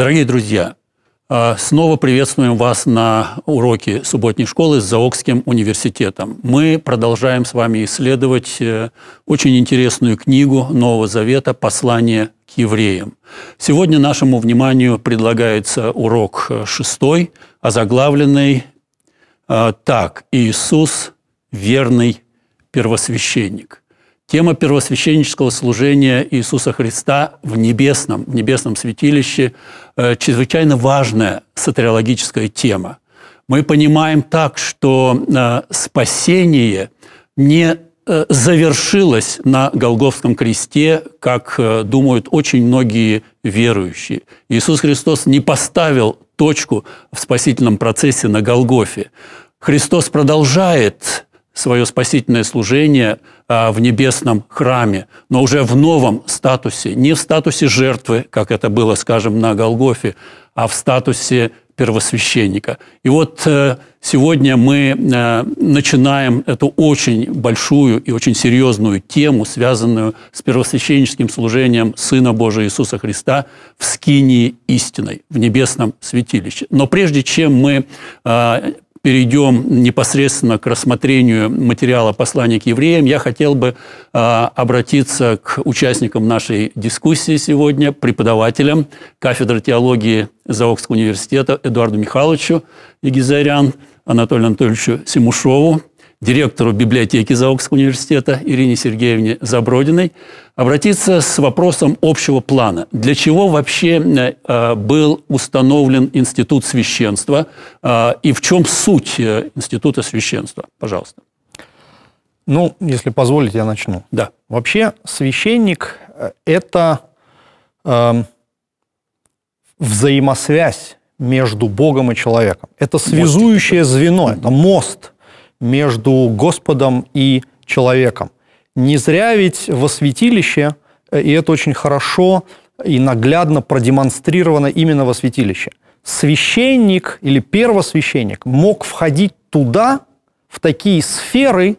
Дорогие друзья, а, снова приветствуем вас на уроке субботней школы с Заокским университетом. Мы продолжаем с вами исследовать э, очень интересную книгу Нового Завета «Послание к евреям». Сегодня нашему вниманию предлагается урок э, шестой, озаглавленный э, так «Иисус – верный первосвященник». Тема первосвященнического служения Иисуса Христа в небесном, в небесном святилище э, чрезвычайно важная сатриологическая тема. Мы понимаем так, что э, спасение не э, завершилось на Голговском кресте, как думают очень многие верующие. Иисус Христос не поставил точку в спасительном процессе на Голгофе. Христос продолжает свое спасительное служение а, в небесном храме, но уже в новом статусе, не в статусе жертвы, как это было, скажем, на Голгофе, а в статусе первосвященника. И вот э, сегодня мы э, начинаем эту очень большую и очень серьезную тему, связанную с первосвященническим служением Сына Божия Иисуса Христа в скинии истиной, в небесном святилище. Но прежде чем мы э, перейдем непосредственно к рассмотрению материала послания к евреям, я хотел бы э, обратиться к участникам нашей дискуссии сегодня, преподавателям кафедры теологии Заокского университета Эдуарду Михайловичу Егизарян, Анатолию Анатольевичу Симушову, директору библиотеки Заокского университета Ирине Сергеевне Забродиной обратиться с вопросом общего плана. Для чего вообще э, э, был установлен институт священства э, и в чем суть института священства? Пожалуйста. Ну, если позволите, я начну. Да. Вообще священник – это э, взаимосвязь между Богом и человеком. Это связующее звено, это мост – между Господом и человеком. Не зря ведь во святилище, э, и это очень хорошо и наглядно продемонстрировано именно во святилище, священник или первосвященник мог входить туда, в такие сферы,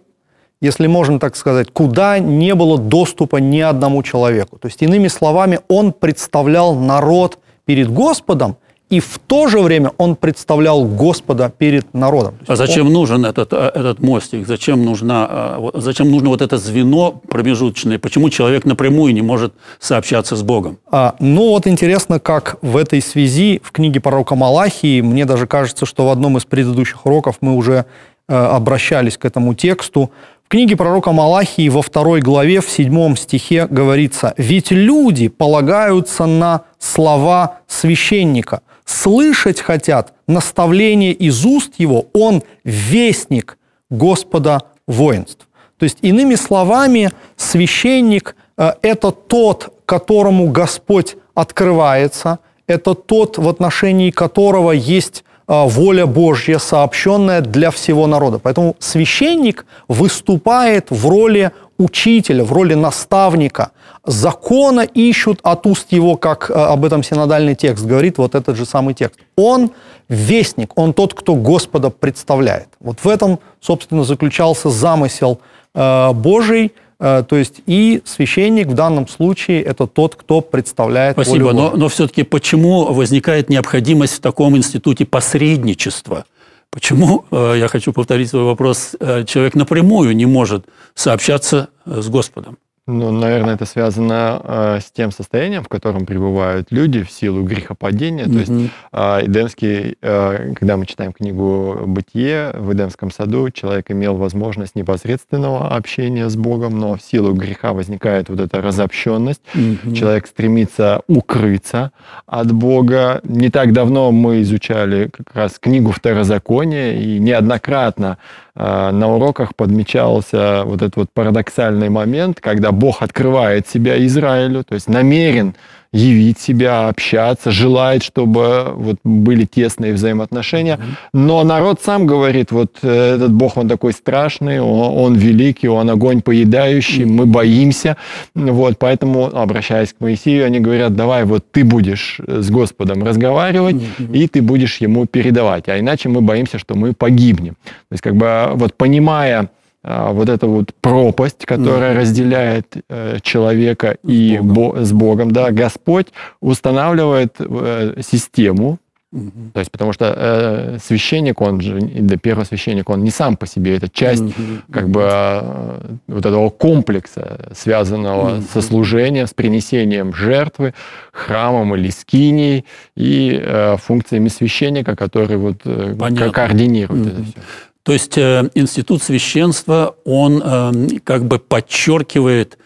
если можно так сказать, куда не было доступа ни одному человеку. То есть, иными словами, он представлял народ перед Господом и в то же время он представлял Господа перед народом. А зачем он... нужен этот, э, этот мостик? Зачем, нужна, э, зачем нужно вот это звено промежуточное? Почему человек напрямую не может сообщаться с Богом? А, ну вот интересно, как в этой связи в книге пророка Малахии, мне даже кажется, что в одном из предыдущих уроков мы уже э, обращались к этому тексту, в книге пророка Малахии во второй главе в седьмом стихе говорится «Ведь люди полагаются на слова священника, слышать хотят наставление из уст его, он вестник Господа воинств. То есть, иными словами, священник э, – это тот, которому Господь открывается, это тот, в отношении которого есть э, воля Божья, сообщенная для всего народа. Поэтому священник выступает в роли учителя, в роли наставника – закона ищут от уст его, как э, об этом синодальный текст говорит, вот этот же самый текст. Он вестник, он тот, кто Господа представляет. Вот в этом, собственно, заключался замысел э, Божий, э, то есть и священник в данном случае это тот, кто представляет Спасибо, волю но, но все-таки почему возникает необходимость в таком институте посредничества? Почему, я хочу повторить свой вопрос, человек напрямую не может сообщаться с Господом? Ну, наверное, это связано э, с тем состоянием, в котором пребывают люди в силу грехопадения. Mm-hmm. То есть э, Эдемский, э, когда мы читаем книгу «Бытие», в Эдемском саду человек имел возможность непосредственного общения с Богом, но в силу греха возникает вот эта разобщенность. Mm-hmm. Человек стремится укрыться от Бога. Не так давно мы изучали как раз книгу «Второзаконие», и неоднократно Э, на уроках подмечался вот этот вот парадоксальный момент, когда Бог открывает себя Израилю, то есть намерен явить себя, общаться, желает, чтобы вот были тесные взаимоотношения. Но народ сам говорит, вот э, этот Бог, он такой страшный, он, он великий, он огонь поедающий, мы боимся. Вот, поэтому, обращаясь к Моисею, они говорят, давай, вот ты будешь с Господом разговаривать, и ты будешь ему передавать, а иначе мы боимся, что мы погибнем. То есть, как бы, вот понимая а, вот эта вот пропасть, которая да. разделяет э, человека с и Богом. с Богом, да, Господь устанавливает э, систему, угу. то есть потому что э, священник, он же, да, первосвященник, он не сам по себе, это часть угу. как бы а, вот этого комплекса, связанного угу. со служением, с принесением жертвы, храмом или скинией и функциями священника, который вот э, Понятно. координирует угу. это все. То есть э, институт священства, он э, как бы подчеркивает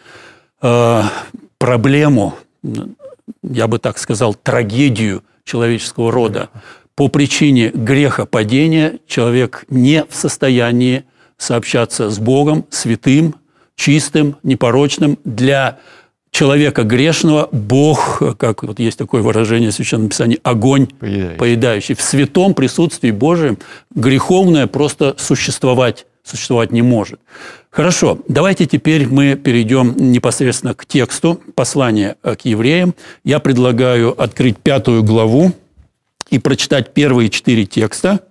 э, проблему, я бы так сказал, трагедию человеческого рода. По причине греха падения человек не в состоянии сообщаться с Богом, святым, чистым, непорочным для человека грешного Бог, как вот есть такое выражение в Священном Писании, огонь поедающий. поедающий. В святом присутствии Божьем греховное просто существовать существовать не может. Хорошо, давайте теперь мы перейдем непосредственно к тексту послания э, к евреям. Я предлагаю открыть пятую главу и прочитать первые четыре текста,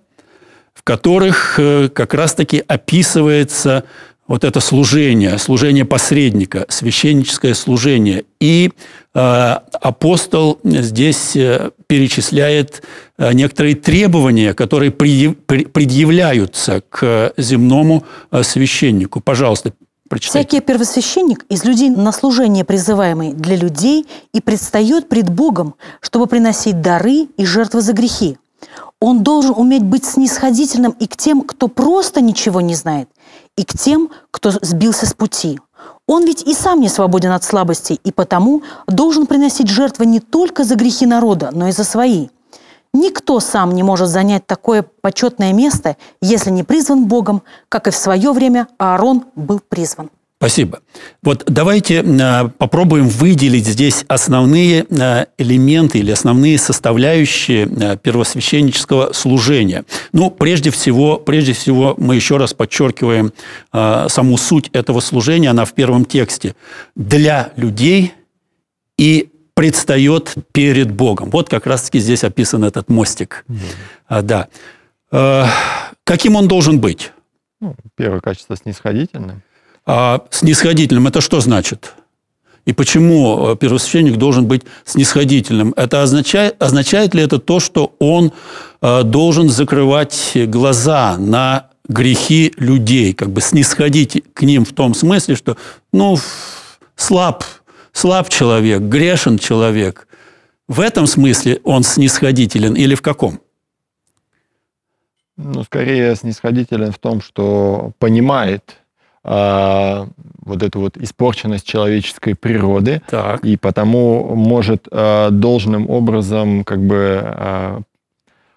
в которых э, как раз-таки описывается вот это служение, служение посредника, священническое служение. И э, апостол здесь э, перечисляет э, некоторые требования, которые предъявляются к земному э, священнику. Пожалуйста, прочитайте. «Всякий первосвященник из людей на служение призываемый для людей и предстает пред Богом, чтобы приносить дары и жертвы за грехи. Он должен уметь быть снисходительным и к тем, кто просто ничего не знает – и к тем, кто сбился с пути. Он ведь и сам не свободен от слабостей, и потому должен приносить жертвы не только за грехи народа, но и за свои. Никто сам не может занять такое почетное место, если не призван Богом, как и в свое время Аарон был призван. Спасибо. Вот давайте э, попробуем выделить здесь основные э, элементы или основные составляющие э, первосвященнического служения. Ну, прежде всего, прежде всего мы еще раз подчеркиваем саму суть этого служения, она в первом тексте. «Для людей и предстает перед Богом». Вот как раз-таки здесь описан этот мостик. Mm-hmm. Да. Каким он должен быть? Ну, первое качество – снисходительное. А снисходительным – это что значит? И почему э, первосвященник должен быть снисходительным? Это означает, означает ли это то, что он э, должен закрывать глаза на грехи людей, как бы снисходить к ним в том смысле, что, ну, слаб, слаб человек, грешен человек. В этом смысле он снисходителен или в каком? Ну, скорее снисходителен в том, что понимает, э, вот эту вот испорченность человеческой природы, так. и потому может э, должным образом как бы э,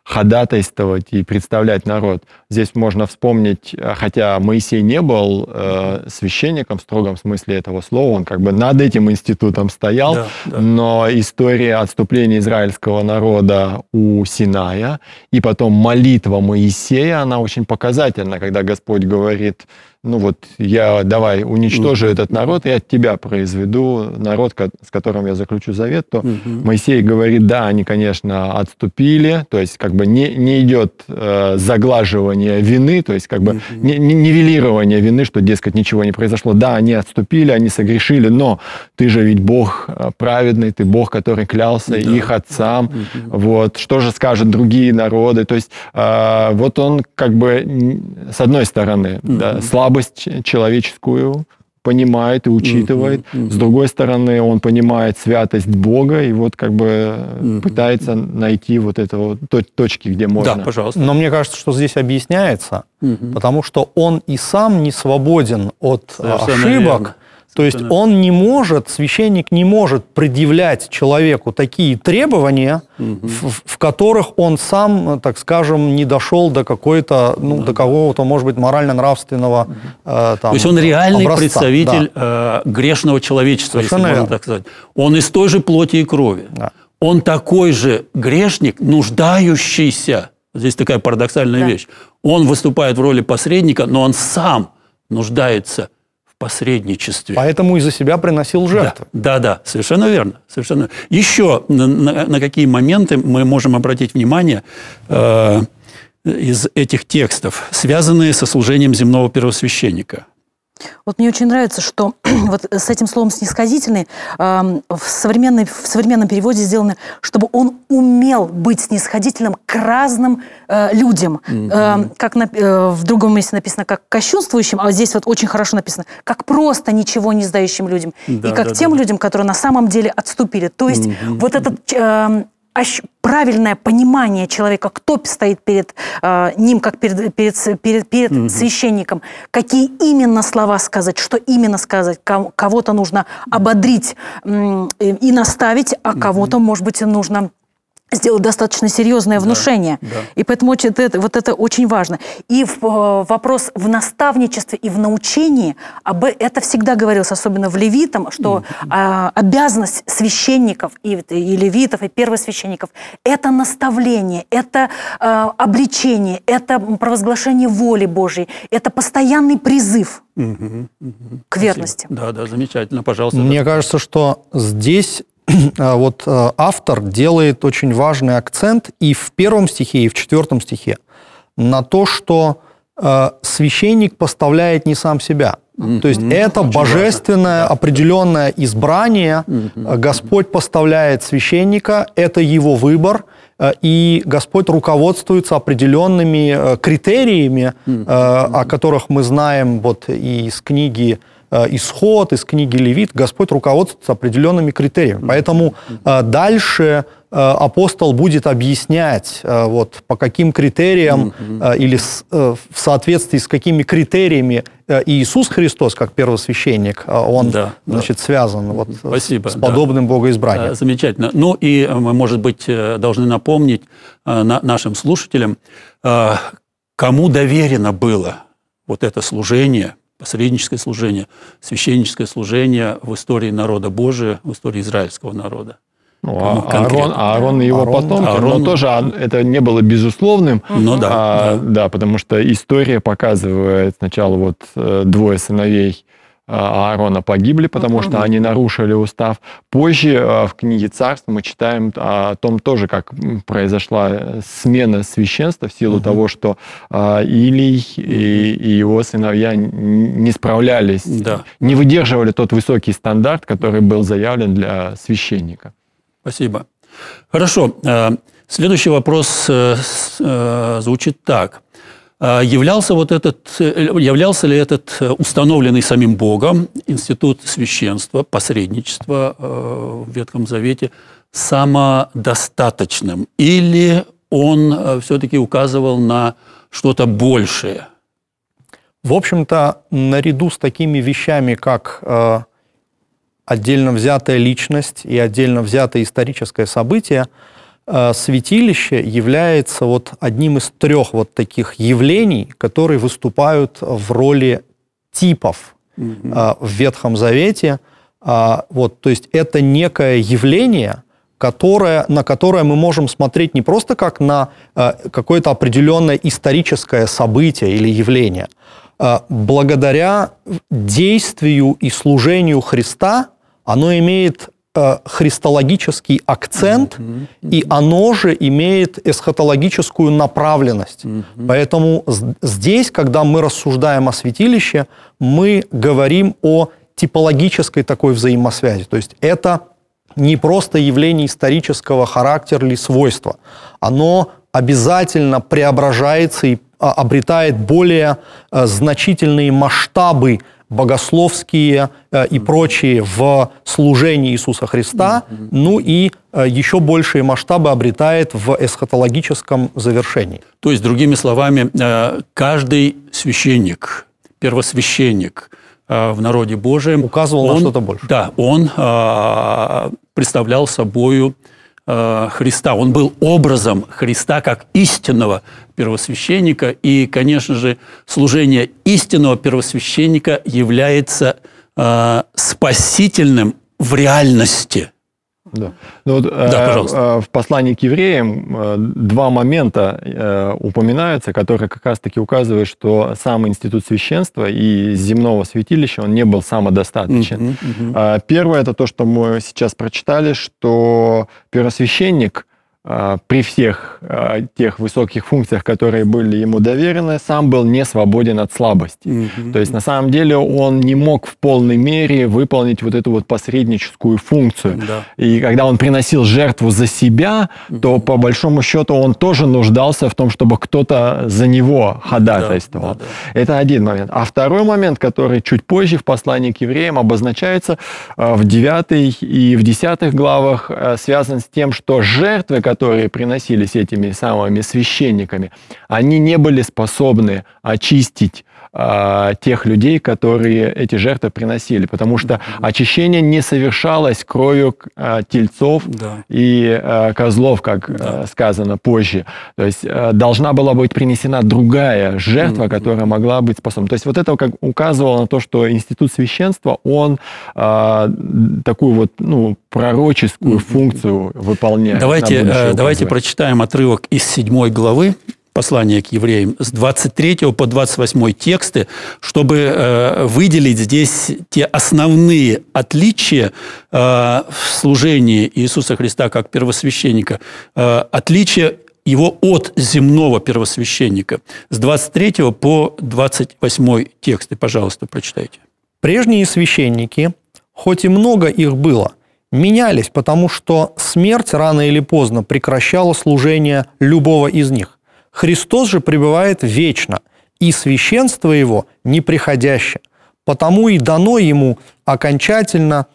ходатайствовать и представлять народ. Здесь можно вспомнить, хотя Моисей не был э, священником в строгом смысле этого слова, он как бы над этим институтом стоял, да, да. но история отступления израильского народа у Синая и потом молитва Моисея, она очень показательна, когда Господь говорит ну вот я давай уничтожу mm. этот народ, и от тебя произведу народ, с которым я заключу завет, то mm Моисей говорит, да, они, конечно, отступили, то есть как бы не, не идет э, заглаживание вины, то есть как бы mm не, не, нивелирование вины, что, дескать, ничего не произошло. Да, они отступили, они согрешили, но ты же ведь Бог э, праведный, ты Бог, который клялся mm их отцам, mm вот, что же скажут другие народы, то есть э, вот он как бы с одной стороны, mm да, слава слабость человеческую понимает и учитывает. Mm-hmm. Mm-hmm. С другой стороны, он понимает святость Бога и вот как бы mm-hmm. пытается найти вот это вот точки, где можно. Да, пожалуйста. Но мне кажется, что здесь объясняется, mm-hmm. потому что он и сам не свободен от Совершенно ошибок. Верно то есть он не может, священник не может предъявлять человеку такие требования, угу. в, в которых он сам, так скажем, не дошел до какой-то, ну, да. до какого-то, может быть, морально-нравственного угу. э, То есть он реальный образца. представитель да. э, грешного человечества, Совершенно если верно. можно так сказать. Он из той же плоти и крови. Да. Он такой же грешник, нуждающийся. Здесь такая парадоксальная да. вещь. Он выступает в роли посредника, но он сам нуждается – посредничестве. Поэтому из-за себя приносил жертвы. Да, да, да совершенно верно. Совершенно. Еще на, на, на какие моменты мы можем обратить внимание э, из этих текстов, связанные со служением земного первосвященника – вот мне очень нравится, что вот с этим словом «снисходительный» э, в, современной, в современном переводе сделано, чтобы он умел быть снисходительным к разным э, людям. Mm-hmm. Э, как на, э, в другом месте написано, как кощунствующим, а здесь вот очень хорошо написано, как просто ничего не сдающим людям. Да, и как да, тем да. людям, которые на самом деле отступили. То есть mm-hmm. вот этот... Э, правильное понимание человека, кто стоит перед э, ним, как перед, перед, перед, перед угу. священником, какие именно слова сказать, что именно сказать, кого-то нужно ободрить э, и наставить, а кого-то, может быть, нужно сделал достаточно серьезное внушение. Да, да. И поэтому вот это, вот это очень важно. И в, э, вопрос в наставничестве и в научении, об э, это всегда говорилось, особенно в левитам, что а, обязанность священников и, и левитов, и первосвященников – это наставление, это а, обличение, это провозглашение воли Божьей, это постоянный призыв угу, угу. к верности. Спасибо. Да, да, замечательно, пожалуйста. Мне да. кажется, что здесь А вот э, автор делает очень важный акцент и в первом стихе, и в четвертом стихе на то, что э, священник поставляет не сам себя. Mm-hmm. То есть mm-hmm. это Очень божественное важно. определенное избрание. Mm-hmm. Господь поставляет священника, это его выбор, и Господь руководствуется определенными критериями, mm-hmm. о которых мы знаем вот и из книги Э, исход, из книги Левит, Господь руководствуется определенными критериями. Поэтому э, дальше э, апостол будет объяснять, вот, по каким критериям или в соответствии с какими критериями Иисус Христос, как первосвященник, он да, значит, да. связан вот, Спасибо, с подобным да. богоизбранием. Замечательно. Ну и мы, может быть, должны напомнить нашим слушателям, кому доверено было вот это служение – посредническое служение, священническое служение в истории народа Божия, в истории израильского народа. Ну, а Аарон, Аарон и его Аарон, потомки, Аарон... Ну, но тоже а, это не было безусловным. Ну да, а, да. Да, потому что история показывает сначала вот э, двое сыновей Э, Аарона погибли, потому что они нарушили устав. Позже э, в книге «Царств» мы читаем о том тоже, как произошла э, смена священства в силу угу. того, что Илий и, и его сыновья не справлялись, да. не выдерживали тот высокий стандарт, который был заявлен для священника. Спасибо. Хорошо. Следующий вопрос звучит так. А, являлся, вот этот, э, являлся ли этот э, установленный самим Богом институт священства, посредничества э, в Ветхом Завете самодостаточным, или он все-таки указывал на что-то большее? В общем-то, наряду с такими вещами, как отдельно взятая личность и отдельно взятое историческое событие – Э, святилище является вот одним из трех вот таких явлений, которые выступают в роли типов э, в Ветхом Завете. А, вот, то есть это некое явление, которое, на которое мы можем смотреть не просто как на э, какое-то определенное историческое событие или явление. А благодаря действию и служению Христа оно имеет Э, христологический акцент, mm-hmm. и оно же имеет эсхатологическую направленность. Mm-hmm. Поэтому здесь, когда мы рассуждаем о святилище, мы говорим о типологической такой взаимосвязи. То есть это не просто явление исторического характера или свойства. Оно обязательно преображается и а, обретает более э, значительные масштабы богословские э, и прочие в служении Иисуса Христа, ну и э, еще большие масштабы обретает в эсхатологическом завершении. То есть, другими словами, э, каждый священник, первосвященник в народе Божием... Указывал он, на что-то больше. Да, он а, представлял собою Э, Христа. Он был образом Христа как истинного первосвященника. И, конечно же, служение истинного первосвященника является э, спасительным в реальности – да. Ну, вот, э, да, пожалуйста. Э, в послании к евреям э, два момента упоминаются, которые как раз-таки указывают, что сам институт священства и земного святилища, он не был самодостаточен. Угу, угу. Первое, это то, что мы сейчас прочитали, что первосвященник а, при всех а, тех высоких функциях, которые были ему доверены, сам был не свободен от слабости. Mm-hmm. То есть на самом деле он не мог в полной мере выполнить вот эту вот посредническую функцию. Mm-hmm. И когда он приносил жертву за себя, mm-hmm. то по большому счету он тоже нуждался в том, чтобы кто-то за него ходатайствовал. Mm-hmm. Это один момент. А второй момент, который чуть позже в послании к евреям обозначается а, в 9 и в 10 главах, связан с тем, что жертвы, которые которые приносились этими самыми священниками, они не были способны очистить а, тех людей, которые эти жертвы приносили, потому что очищение не совершалось кровью а, тельцов да. и а, козлов, как да. сказано позже. То есть должна была быть принесена другая жертва, которая могла быть способна. То есть вот это как указывало на то, что институт священства, он такую вот ну, пророческую функцию выполняет. Давайте, э, давайте прочитаем отрывок из седьмой главы послания к евреям, с 23 по 28 тексты, чтобы э, выделить здесь те основные отличия э, в служении Иисуса Христа как первосвященника, э, отличия его от земного первосвященника. С 23 по 28 тексты, пожалуйста, прочитайте. Прежние священники, хоть и много их было, менялись, потому что смерть рано или поздно прекращала служение любого из них. Христос же пребывает вечно, и священство его неприходящее. Потому и дано ему окончательно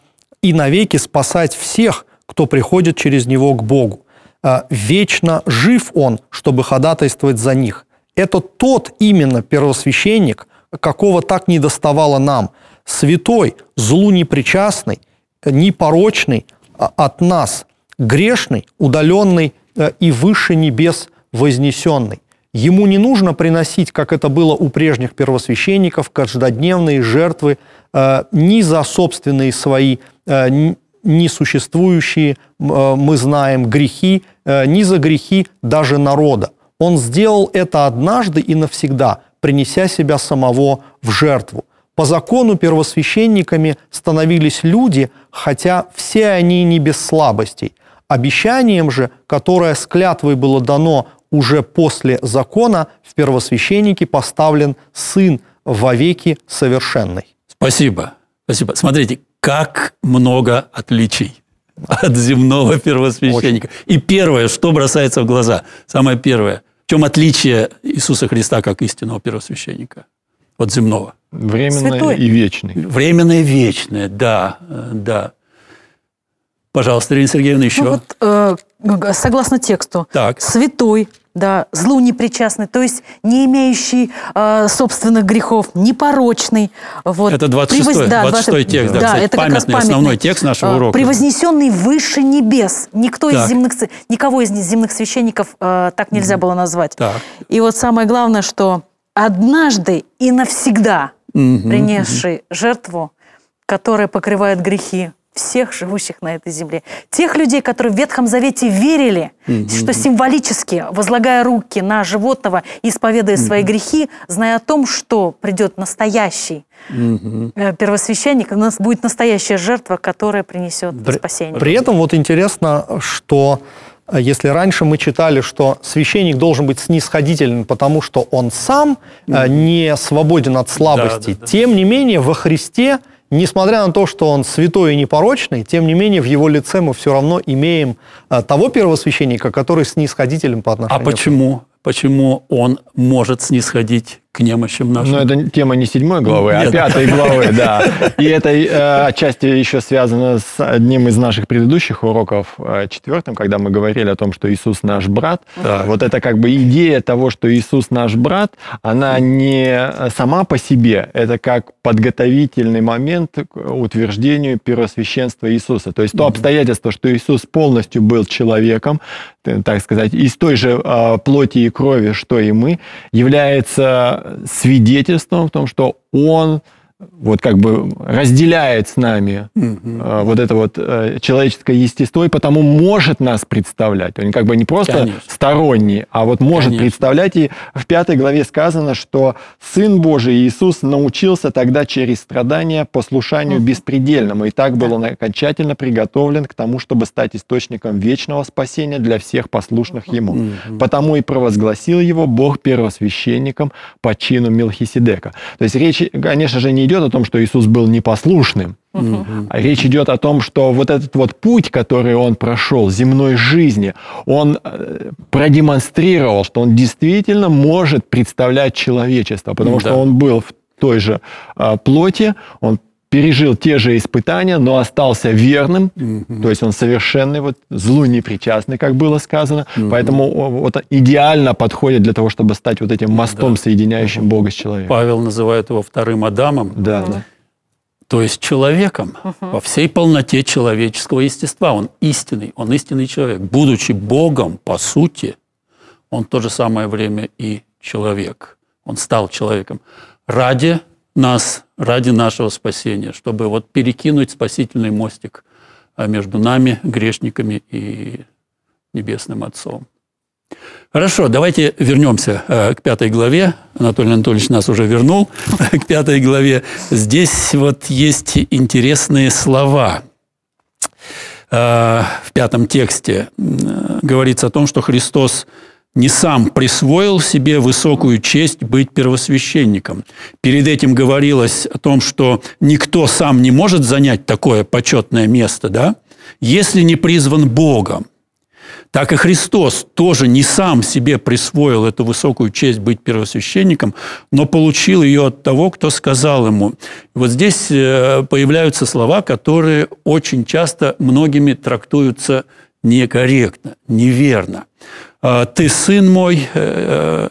и навеки спасать всех, кто приходит через него к Богу. А, вечно жив он, чтобы ходатайствовать за них. Это тот именно первосвященник, какого так не доставало нам, святой, злу непричастный, непорочный а, от нас, грешный, удаленный э, и выше небес вознесенный. Ему не нужно приносить, как это было у прежних первосвященников, каждодневные жертвы э, ни за собственные свои э, несуществующие, э, мы знаем, грехи, э, ни за грехи даже народа. Он сделал это однажды и навсегда, принеся себя самого в жертву. По закону первосвященниками становились люди, хотя все они не без слабостей. Обещанием же, которое с клятвой было дано уже после закона в первосвященнике поставлен Сын вовеки совершенный. Спасибо. Спасибо. Смотрите, как много отличий от земного первосвященника. Очень. И первое, что бросается в глаза, самое первое, в чем отличие Иисуса Христа как истинного первосвященника от земного? Временное Святой. и вечное. Временное и вечное, да, да. Пожалуйста, Ирина Сергеевна, еще. Ну вот, э, согласно тексту, так. святой, да, злу непричастный, то есть не имеющий э, собственных грехов, непорочный. Вот. Это 26-й Превоз... да, 26 текст, да, да кстати, это памятный, как раз памятный основной текст нашего а, урока. Превознесенный выше небес. Никто так. из земных, никого из земных священников э, так нельзя mm. было назвать. Так. И вот самое главное, что однажды и навсегда mm -hmm. принесший mm -hmm. жертву, которая покрывает грехи, всех живущих на этой земле. Тех людей, которые в Ветхом Завете верили, mm что символически, возлагая руки на животного, исповедуя mm свои грехи, зная о том, что придет настоящий mm первосвященник, у нас будет настоящая жертва, которая принесет при, спасение. При этом вот интересно, что э, если раньше мы читали, что священник должен быть снисходительным, потому что он сам mm не свободен от слабости, да, да, да. тем не менее во Христе – несмотря на то, что он святой и непорочный, тем не менее в его лице мы все равно имеем э, того первосвященника, который снисходителем по отношению. А почему? К Почему он может снисходить к немощам нашим. Но это тема не седьмой главы, а Нет. а пятой главы, да. И это э, отчасти еще связано с одним из наших предыдущих уроков, э, четвертым, когда мы говорили о том, что Иисус наш брат. Так. Вот это как бы идея того, что Иисус наш брат, она не э, сама по себе, это как подготовительный момент к утверждению первосвященства Иисуса. То есть то обстоятельство, что Иисус полностью был человеком, э, так сказать, из той же э, плоти и крови, что и мы, является свидетельством в том, что он вот как бы разделяет с нами угу. вот это вот э, человеческое естество, и потому может нас представлять. Он как бы не просто Конечно. сторонний, а вот может Конечно. представлять. И в пятой главе сказано, что Сын Божий Иисус научился тогда через страдания послушанию угу. беспредельному, и так был он окончательно приготовлен к тому, чтобы стать источником вечного спасения для всех послушных Ему. Угу. Потому и провозгласил его Бог первосвященником по чину Милхиседека. То есть речь, конечно же, не идет о том, что Иисус был непослушным. Угу. Речь идет о том, что вот этот вот путь, который он прошел земной жизни, он э, продемонстрировал, что он действительно может представлять человечество, потому да. что он был в той же а, плоти, он пережил те же испытания, но остался верным, угу. то есть он совершенный, вот, злу непричастный, как было сказано, угу. поэтому вот, идеально подходит для того, чтобы стать вот этим мостом, да. соединяющим угу. Бога с человеком. Павел называет его вторым Адамом. Да, да. То есть человеком, угу. во всей полноте человеческого естества. Он истинный, он истинный человек. Будучи Богом, по сути, он в то же самое время и человек. Он стал человеком ради нас ради нашего спасения, чтобы вот перекинуть спасительный мостик а, между нами, грешниками и Небесным Отцом. Хорошо, давайте вернемся а, к пятой главе. Анатолий Анатольевич нас уже вернул а, к пятой главе. Здесь вот есть интересные слова. в пятом тексте говорится о том, что Христос не сам присвоил себе высокую честь быть первосвященником. Перед этим говорилось о том, что никто сам не может занять такое почетное место, да, если не призван Богом. Так и Христос тоже не сам себе присвоил эту высокую честь быть первосвященником, но получил ее от того, кто сказал ему. Вот здесь э, появляются слова, которые очень часто многими трактуются некорректно, неверно. А, ты сын мой, э, э,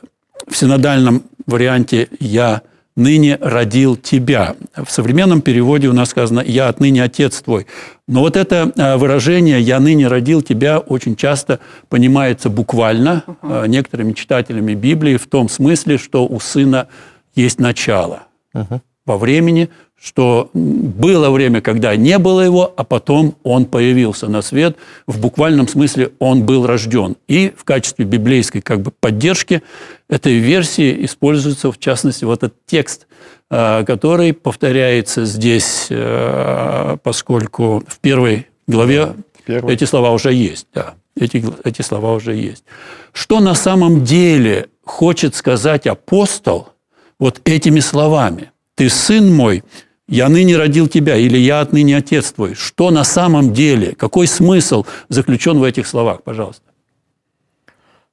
в синодальном варианте я ныне родил тебя. В современном переводе у нас сказано «я отныне отец твой». Но вот это э, выражение «я ныне родил тебя» очень часто понимается буквально угу. некоторыми читателями Библии в том смысле, что у сына есть начало. Угу во времени, что было время, когда не было его, а потом он появился на свет. В буквальном смысле он был рожден. И в качестве библейской как бы, поддержки этой версии используется, в частности, вот этот текст, э, который повторяется здесь, э, поскольку в первой главе Первый. эти слова уже есть. Да, эти, эти слова уже есть. Что на самом деле хочет сказать апостол вот этими словами? ты сын мой, я ныне родил тебя, или я отныне отец твой. Что на самом деле, какой смысл заключен в этих словах, пожалуйста?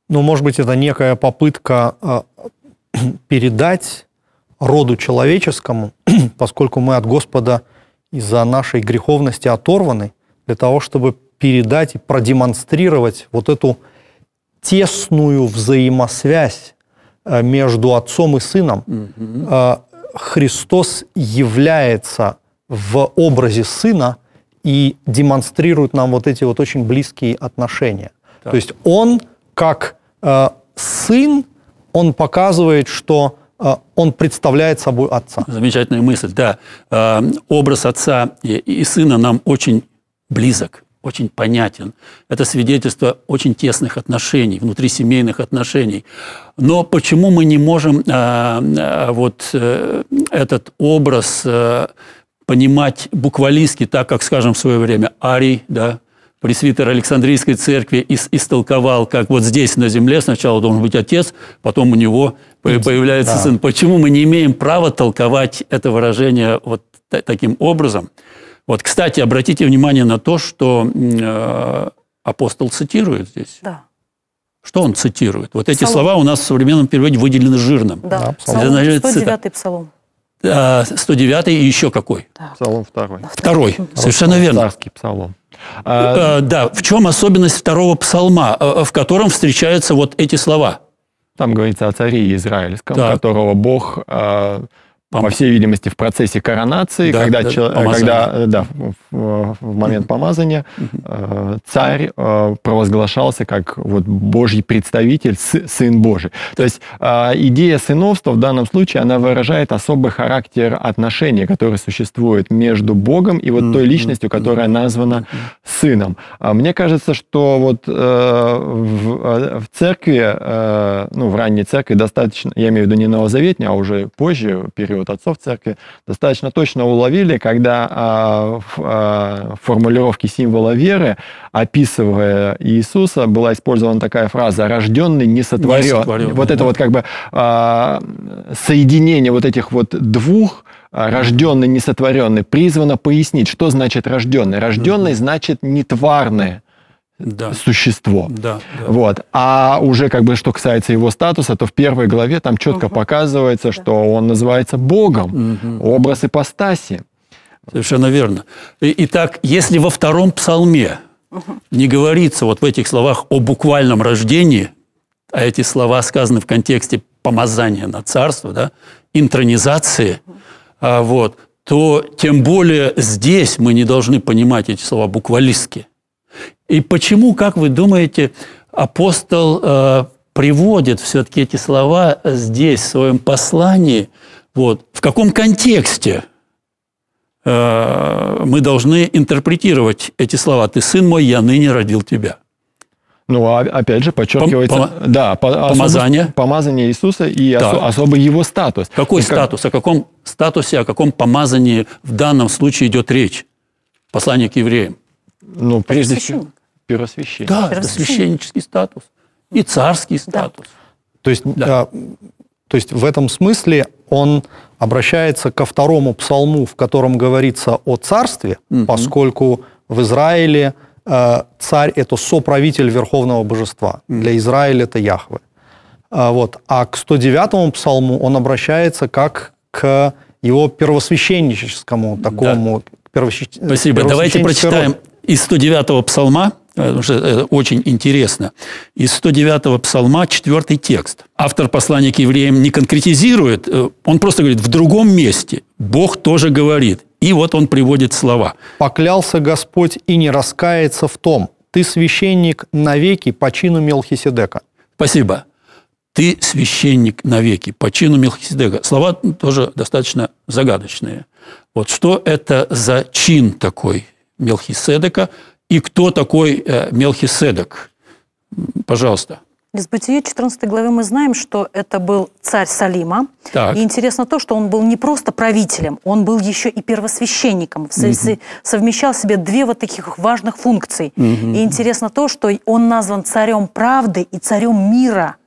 Ну, может быть, это некая попытка а, передать роду человеческому, поскольку мы от Господа из-за нашей греховности оторваны, для того, чтобы передать и продемонстрировать вот эту тесную взаимосвязь э, между отцом и сыном, угу. Христос является в образе сына и демонстрирует нам вот эти вот очень близкие отношения. Да. То есть он как э, сын, он показывает, что э, он представляет собой отца. Замечательная мысль, да. Э, образ отца и, и сына нам очень близок очень понятен. Это свидетельство очень тесных отношений, внутрисемейных отношений. Но почему мы не можем э, э, вот э, этот образ э, понимать буквалистски, так как, скажем, в свое время Арий, да, пресвитер Александрийской церкви ис истолковал, как вот здесь на земле сначала должен быть отец, потом у него появляется да. сын. Почему мы не имеем права толковать это выражение вот таким образом? Вот, кстати, обратите внимание на то, что э, апостол цитирует здесь. Да. Что он цитирует? Вот эти слова у нас в современном переводе выделены жирным. Да, да псалом. 109 псалом. 109 и еще какой? Да. Псалом 2. Второй, второй. совершенно верно. Царский псалом. А... Э, да, в чем особенность второго псалма, э, э, в котором встречаются вот эти слова? Там говорится о царе Израильском, да. которого Бог Пом... по всей видимости, в процессе коронации, да, когда, да, чел... когда э, да, в, в момент помазания э, царь э, провозглашался как вот Божий представитель, сын Божий. То есть идея сыновства в данном случае, она выражает особый характер отношения которые существует между Богом и вот той личностью, которая названа сыном. А мне кажется, что вот в, в церкви, ну, в ранней церкви достаточно, я имею в виду не новозаветнее, а уже позже, период вот отцов церкви, достаточно точно уловили, когда а, в а, формулировке символа веры, описывая Иисуса, была использована такая фраза «рожденный, не сотворен». вот да. это вот как бы а, соединение вот этих вот двух а, рожденный, несотворенный, призвано пояснить, что значит рожденный. Рожденный значит нетварный да. существо. Да, да. Вот. А уже как бы что касается его статуса, то в первой главе там четко угу. показывается, что он называется Богом, угу. образ ипостаси. Совершенно верно. итак, если во втором псалме не говорится вот в этих словах о буквальном рождении, а эти слова сказаны в контексте помазания на царство, да, интронизации, а, вот, то тем более здесь мы не должны понимать эти слова буквалистски. И почему, как вы думаете, апостол э, приводит все-таки эти слова здесь, в своем послании? Вот. В каком контексте э, мы должны интерпретировать эти слова? «Ты сын мой, я ныне родил тебя». Ну, а, опять же, подчеркивается, Пом да, по помазание. Особо, помазание Иисуса и да. осо особый его статус. Какой и статус? Как... О каком статусе, о каком помазании в данном случае идет речь? Послание к евреям. Ну, прежде всего... Первосвященник. Да, Первосвященник. священнический статус и царский статус. Да. То есть, да. А, то есть в этом смысле он обращается ко второму псалму, в котором говорится о царстве, угу. поскольку в Израиле э, царь – это соправитель верховного божества. Угу. Для Израиля это Яхве. А, вот. А к 109-му псалму он обращается как к его первосвященническому такому... Да. Первосвящ... Спасибо. Давайте прочитаем из 109-го псалма Э, потому что это очень интересно. Из 109-го псалма четвертый текст. Автор послания к евреям не конкретизирует, э, он просто говорит, в другом месте Бог тоже говорит. И вот он приводит слова. «Поклялся Господь и не раскается в том, ты священник навеки по чину Мелхиседека». Спасибо. «Ты священник навеки по чину Мелхиседека». Слова тоже достаточно загадочные. Вот что это за чин такой Мелхиседека – и кто такой э, Мелхиседек? Пожалуйста. Из Бытия 14 главы мы знаем, что это был царь Салима. Так. И интересно то, что он был не просто правителем, он был еще и первосвященником, угу. совмещал в себе две вот таких важных функции. Угу. И интересно то, что он назван царем правды и царем мира –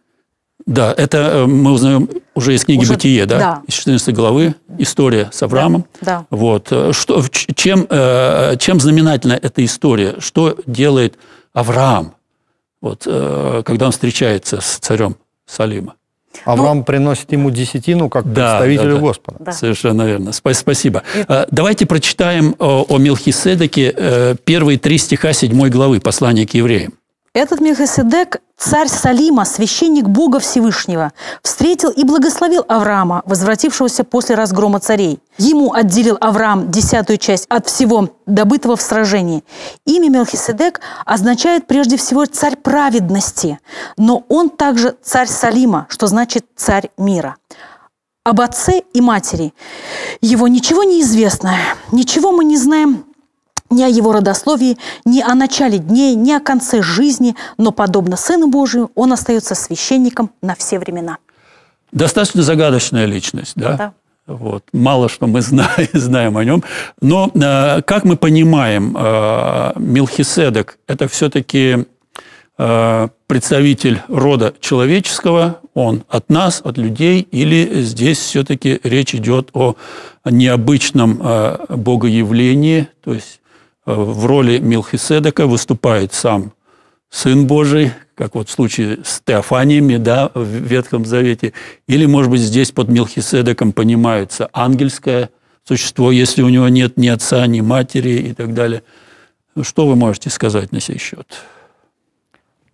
да, это э, мы узнаем уже из книги уже, «Бытие», да? да, из 14 главы, история с Авраамом. Да, да. Вот. Э, что, чем, э, чем знаменательна эта история? Что делает Авраам, вот, когда он встречается с царем Салима? Авраам ну, приносит ему десятину как да, представителю да, да. Господа. Да. Совершенно верно. Спасибо. Это... Давайте прочитаем о Мелхиседеке первые три стиха 7 главы послания к евреям. Этот Мехиседек, царь Салима, священник Бога Всевышнего, встретил и благословил Авраама, возвратившегося после разгрома царей. Ему отделил Авраам десятую часть от всего добытого в сражении. Имя Мелхиседек означает прежде всего царь праведности, но он также царь Салима, что значит царь мира об отце и матери. Его ничего не известно, ничего мы не знаем ни о его родословии, ни о начале дней, ни о конце жизни, но, подобно Сыну Божию, он остается священником на все времена. Достаточно загадочная личность, да? Да. Вот. Мало что мы знаем, знаем о нем. Но, э, как мы понимаем, э, Милхиседек – это все-таки э, представитель рода человеческого, он от нас, от людей, или здесь все-таки речь идет о необычном э, богоявлении, то есть Э, в роли Милхиседека выступает сам Сын Божий, как вот в случае с Теофаниями да, в Ветхом Завете, или, может быть, здесь под Милхиседеком понимается ангельское существо, если у него нет ни отца, ни матери и так далее. Что вы можете сказать на сей счет?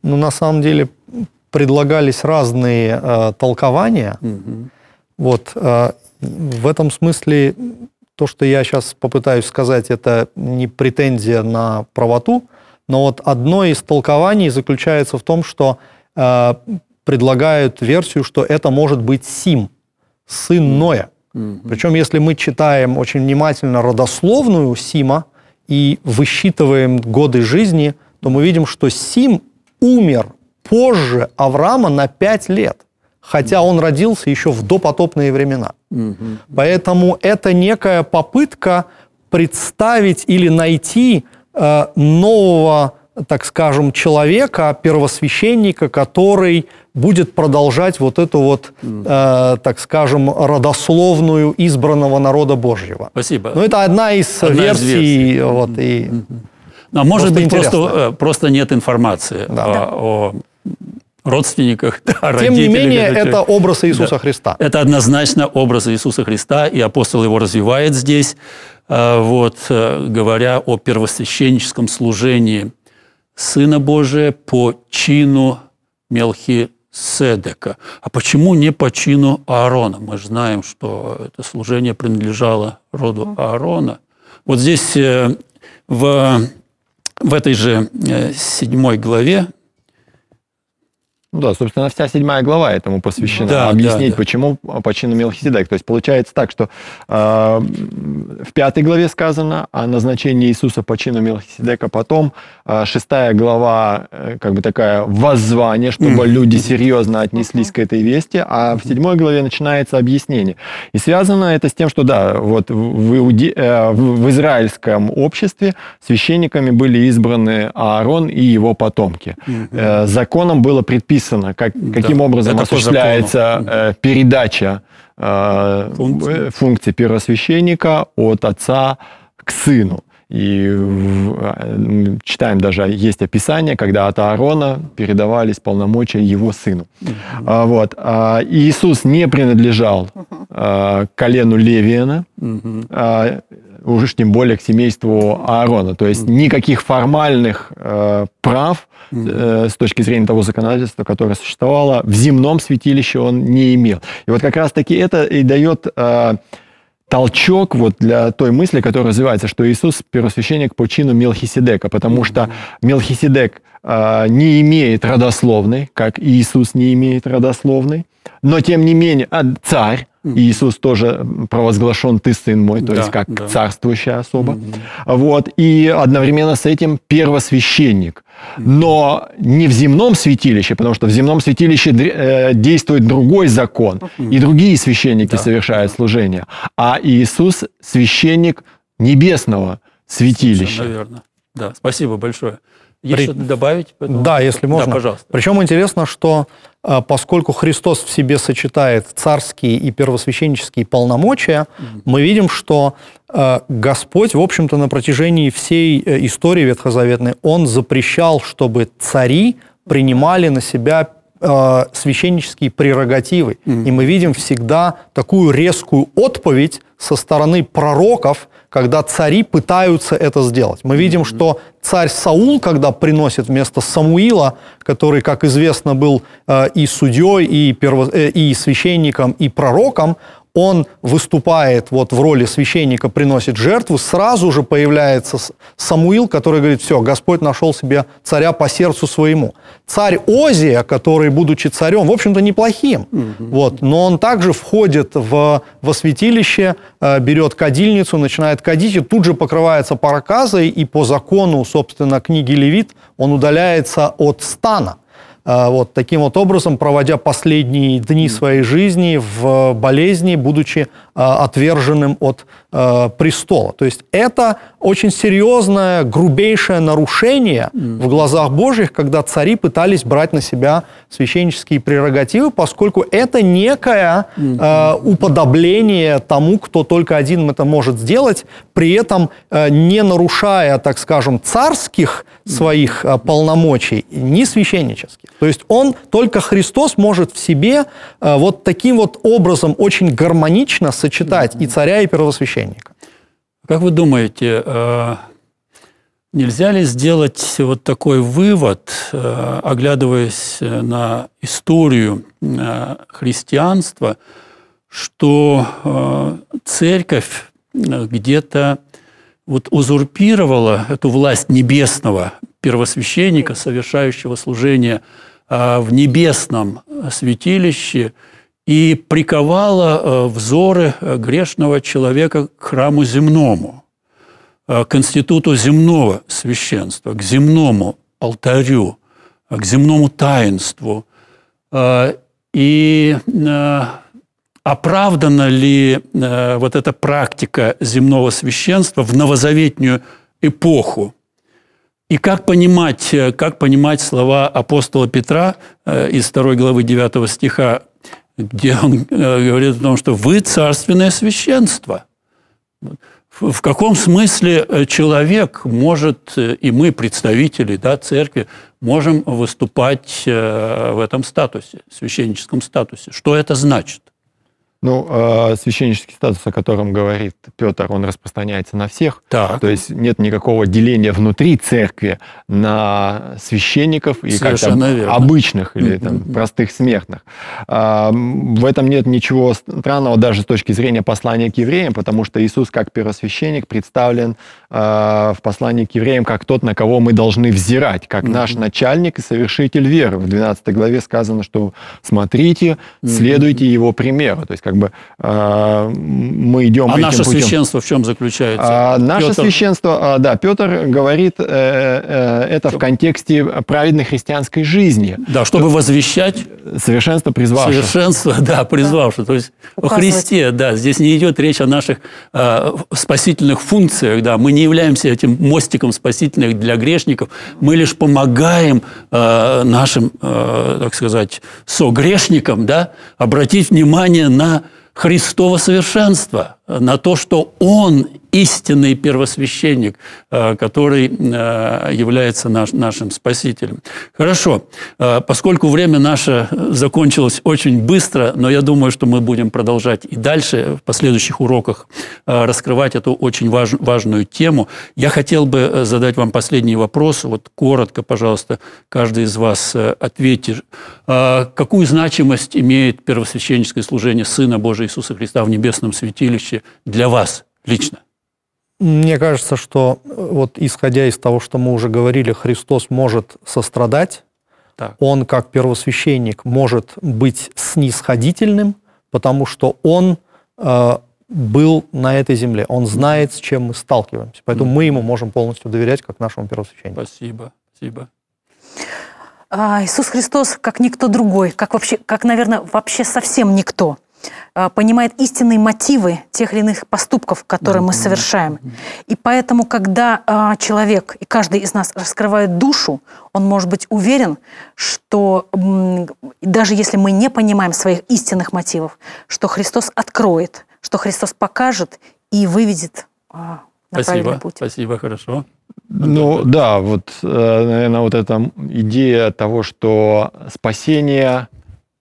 Ну, на самом деле, предлагались разные э, толкования. Угу. Вот, э, в этом смысле то, что я сейчас попытаюсь сказать, это не претензия на правоту, но вот одно из толкований заключается в том, что э, предлагают версию, что это может быть Сим, сын Ноя. Mm-hmm. Причем, если мы читаем очень внимательно родословную Сима и высчитываем годы жизни, то мы видим, что Сим умер позже Авраама на пять лет хотя он родился еще в допотопные времена. Поэтому это некая попытка представить или найти э, нового, так скажем, человека, первосвященника, который будет продолжать вот эту вот, э, так скажем, родословную избранного народа Божьего. Спасибо. Но ну, это одна из одна версий. Из версий. Э, вот, и... А может просто быть, просто, э, просто нет информации да. о, о родственниках. Да, Тем не менее, это образ Иисуса да. Христа. Это однозначно образ Иисуса Христа, и апостол его развивает здесь, а, вот, э, говоря о первосвященническом служении Сына Божия по чину Мелхи Седека. А почему не по чину Аарона? Мы же знаем, что это служение принадлежало роду Аарона. Вот здесь э, в, в этой же э, седьмой главе ну да, собственно, вся седьмая глава этому посвящена. Да, Объяснить, да, да. почему а, почину чину Мелхиседек. То есть получается так, что э, в пятой главе сказано о назначении Иисуса почину Мелхиседека, потом э, шестая глава, э, как бы такая, воззвание, чтобы люди серьезно отнеслись к этой вести, а в седьмой главе начинается объяснение. И связано это с тем, что да, вот в, иуде... э, в израильском обществе священниками были избраны Аарон и его потомки. Э, законом было предписано прописано, как, каким да. образом осуществляется э, передача э, функции первосвященника от отца к сыну. И а, читаем даже, есть описание, когда от Аарона передавались полномочия его сыну. Mm-hmm. Вот. А, Иисус не принадлежал mm-hmm. колену Левиана, mm-hmm. уж тем более к семейству Аарона. То есть никаких формальных прав э, с точки зрения того законодательства, которое существовало, в земном святилище он не имел. И вот как раз-таки это и дает толчок вот для той мысли, которая развивается, что Иисус первосвященник по чину Мелхиседека, потому что Мелхиседек э, не имеет родословной, как Иисус не имеет родословной, но тем не менее а, царь, и Иисус тоже провозглашен «ты сын мой», то да, есть как да. царствующая особа. Угу. Вот. И одновременно с этим первосвященник. Но не в земном святилище, потому что в земном святилище э, действует другой закон, и другие священники да. совершают служение. А Иисус священник небесного святилища. Совершенно верно. Да, спасибо большое. Есть При... что-то добавить? Поэтому... Да, если можно. Да, пожалуйста. Причем интересно, что э, поскольку Христос в себе сочетает царские и первосвященнические полномочия, mm-hmm. мы видим, что э, Господь, в общем-то, на протяжении всей э, истории Ветхозаветной, Он запрещал, чтобы цари принимали на себя священнические прерогативы. Mm-hmm. И мы видим всегда такую резкую отповедь со стороны пророков, когда цари пытаются это сделать. Мы видим, что царь Саул, когда приносит вместо Самуила, который, как известно, был э, и судьей, и, перво... Э, и священником, и пророком, он выступает вот в роли священника, приносит жертву, сразу же появляется Самуил, который говорит, все, Господь нашел себе царя по сердцу своему. Царь Озия, который, будучи царем, в общем-то, неплохим, mm вот, но он также входит в, в святилище, э, берет кадильницу, начинает кадить, и тут же покрывается параказой, и по закону, собственно, книги Левит он удаляется от стана. А, вот таким вот образом, проводя последние дни своей жизни в болезни, будучи Э, отверженным от э, престола. То есть это очень серьезное, грубейшее нарушение в глазах Божьих, когда цари пытались брать на себя священнические прерогативы, поскольку это некое э, уподобление тому, кто только один это может сделать, при этом э, не нарушая, так скажем, царских своих э, полномочий, не священнических. То есть он, только Христос может в себе э, вот таким вот образом очень гармонично сочетать сочетать и царя, и первосвященника. Как вы думаете, э, нельзя ли сделать вот такой вывод, э, оглядываясь на историю э, христианства, что церковь где-то вот узурпировала эту власть небесного первосвященника, совершающего служение в небесном святилище – и приковала э, взоры э, грешного человека к храму земному, э, к институту земного священства, к земному алтарю, к земному таинству. И оправдана ли вот эта практика земного священства в новозаветнюю эпоху? И как понимать, как понимать слова апостола Петра из 2 главы 9 стиха, где он э, говорит о том, что вы царственное священство. В каком смысле э, человек может, э, и мы, представители да, церкви, можем выступать в этом статусе, священническом статусе? Что это значит? Ну, э, священнический статус, о котором говорит Петр, он распространяется на всех. Так. То есть нет никакого деления внутри церкви на священников и как, то обычных или там, м-м-м. простых смертных. Э, в этом нет ничего странного даже с точки зрения послания к евреям, потому что Иисус как первосвященник представлен Э, в послании к евреям как тот, на кого мы должны взирать, как mm-hmm. наш начальник и совершитель веры. В 12 главе сказано, что смотрите, следуйте mm-hmm. его примеру. То есть как бы э, мы идем... А наше путем. священство в чем заключается? А, наше Петр... священство, а, да, Петр говорит э, это в контексте праведной христианской жизни. Да, чтобы возвещать... Совершенство призвавшее. Совершенство, да, призвавшего То есть о Христе, да, здесь не идет речь о наших спасительных функциях, да, мы не не являемся этим мостиком спасительных для грешников, мы лишь помогаем э, нашим, э, так сказать, согрешникам да, обратить внимание на Христово совершенство – на то, что он истинный первосвященник, э, который э, является наш, нашим спасителем. Хорошо, э, поскольку время наше закончилось очень быстро, но я думаю, что мы будем продолжать и дальше в последующих уроках раскрывать эту очень важ, важную тему. Я хотел бы задать вам последний вопрос. Вот коротко, пожалуйста, каждый из вас ответьте. Какую значимость имеет первосвященническое служение Сына Божия Иисуса Христа в небесном святилище случае для вас лично? Мне кажется, что э, вот исходя из того, что мы уже говорили, Христос может сострадать, так. он как первосвященник может быть снисходительным, потому что он э, был на этой земле, он знает, с чем мы сталкиваемся, поэтому mm. мы ему можем полностью доверять как нашему первосвященнику. Спасибо, спасибо. А, Иисус Христос как никто другой, как вообще, как, наверное, вообще совсем никто. А, понимает истинные мотивы тех или иных поступков, которые мы совершаем. И поэтому, когда а, человек и каждый из нас раскрывает душу, он может быть уверен, что даже если мы не понимаем своих истинных мотивов, что Христос откроет, что Христос покажет и выведет а, на спасибо, правильный путь. Спасибо, хорошо. Ну да, вот, э, наверное, вот эта идея того, что спасение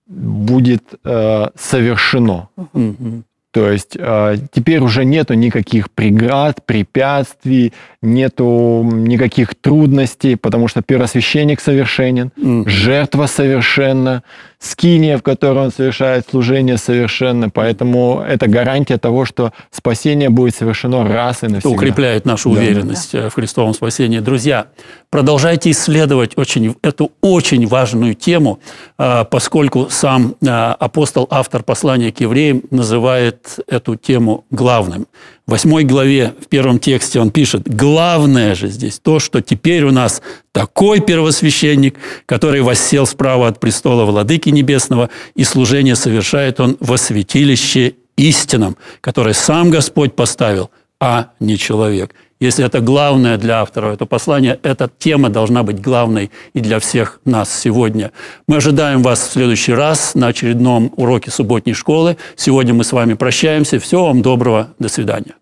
будет э, совершено. Угу. То есть э, теперь уже нету никаких преград, препятствий, нету никаких трудностей, потому что первосвященник совершенен, mm. жертва совершенна, скиния, в которой он совершает служение, совершенно. Поэтому это гарантия того, что спасение будет совершено раз и навсегда. Это укрепляет нашу да. уверенность да. Э, в Христовом спасении. Друзья, Продолжайте исследовать очень, эту очень важную тему, а, поскольку сам а, апостол, автор послания к евреям, называет эту тему главным. В 8 главе, в первом тексте он пишет, главное же здесь то, что теперь у нас такой первосвященник, который воссел справа от престола Владыки Небесного, и служение совершает он во святилище истинном, которое сам Господь поставил, а не человек. Если это главное для автора этого послания, эта тема должна быть главной и для всех нас сегодня. Мы ожидаем вас в следующий раз на очередном уроке субботней школы. Сегодня мы с вами прощаемся. Всего вам доброго. До свидания.